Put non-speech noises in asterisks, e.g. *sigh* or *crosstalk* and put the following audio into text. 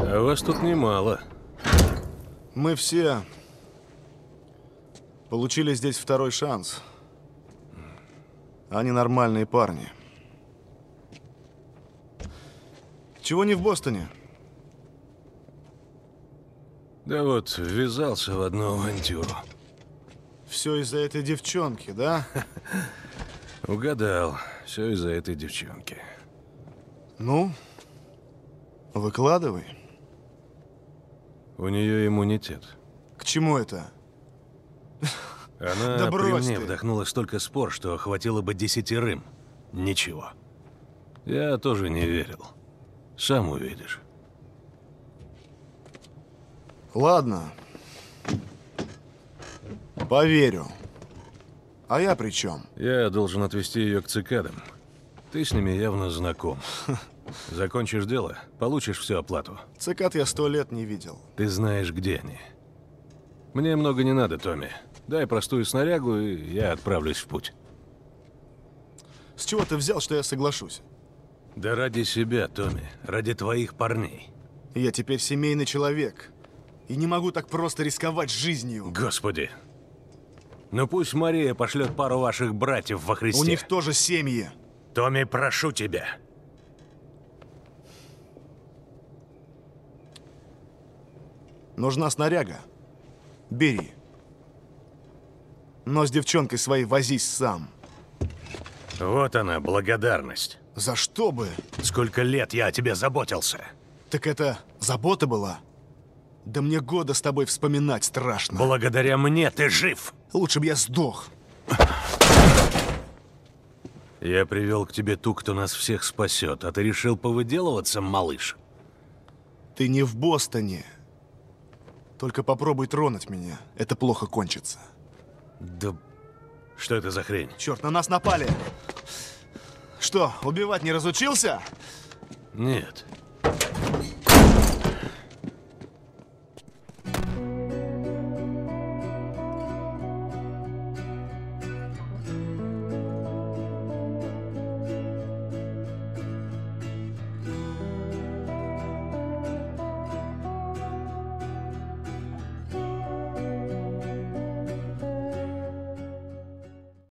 А вас тут немало. Мы все получили здесь второй шанс. Они нормальные парни. Чего не в Бостоне? Да вот, ввязался в одну авантюру. Все из-за этой девчонки, да? *laughs* Угадал. Все из-за этой девчонки. Ну, выкладывай. У нее иммунитет. К чему это? Она *laughs* да при мне ты. вдохнула столько спор, что хватило бы десятерым. Ничего. Я тоже не верил. Сам увидишь. Ладно. Поверю. А я при чем? Я должен отвезти ее к цикадам. Ты с ними явно знаком. *laughs* Закончишь дело, получишь всю оплату. Цикад я сто лет не видел. Ты знаешь, где они. Мне много не надо, Томми. Дай простую снарягу, и я отправлюсь в путь. С чего ты взял, что я соглашусь? Да ради себя, Томми. Ради твоих парней. Я теперь семейный человек. И не могу так просто рисковать жизнью. Господи. Ну пусть Мария пошлет пару ваших братьев во Христе. У них тоже семьи. Томми, прошу тебя. Нужна снаряга. Бери. Но с девчонкой своей возись сам. Вот она, благодарность. За что бы? Сколько лет я о тебе заботился. Так это забота была? Да мне года с тобой вспоминать страшно. Благодаря мне ты жив. Лучше бы я сдох. Я привел к тебе ту, кто нас всех спасет, а ты решил повыделываться, малыш? Ты не в Бостоне. Только попробуй тронуть меня. Это плохо кончится. Да... Что это за хрень? Черт, на нас напали! Что, убивать не разучился? Нет.